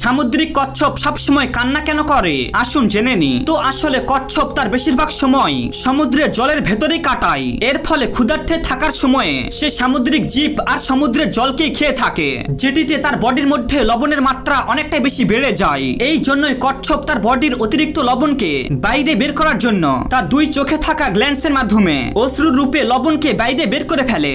সামুদ্রিক কচ্ছপ সবসময় কান্না কেন করে আসুন জেনে নি তো আসলে কচ্ছপ তার বেশিরভাগ সময় সমুদ্রে জলের ভেতরে কাটায় এর ফলে ক্ষুধার্থে থাকার সময়ে সে সামুদ্রিক জীব আর সমুদ্রের জলকেই খেয়ে থাকে যেটিতে তার বডির মধ্যে লবণের মাত্রা অনেকটাই বেশি বেড়ে যায় এই জন্যই কচ্ছপ তার বডির অতিরিক্ত লবণকে বাইরে বের করার জন্য তার দুই চোখে থাকা গ্ল্যান্ডসের মাধ্যমে অশ্রুর রূপে লবণকে বাইরে বের করে ফেলে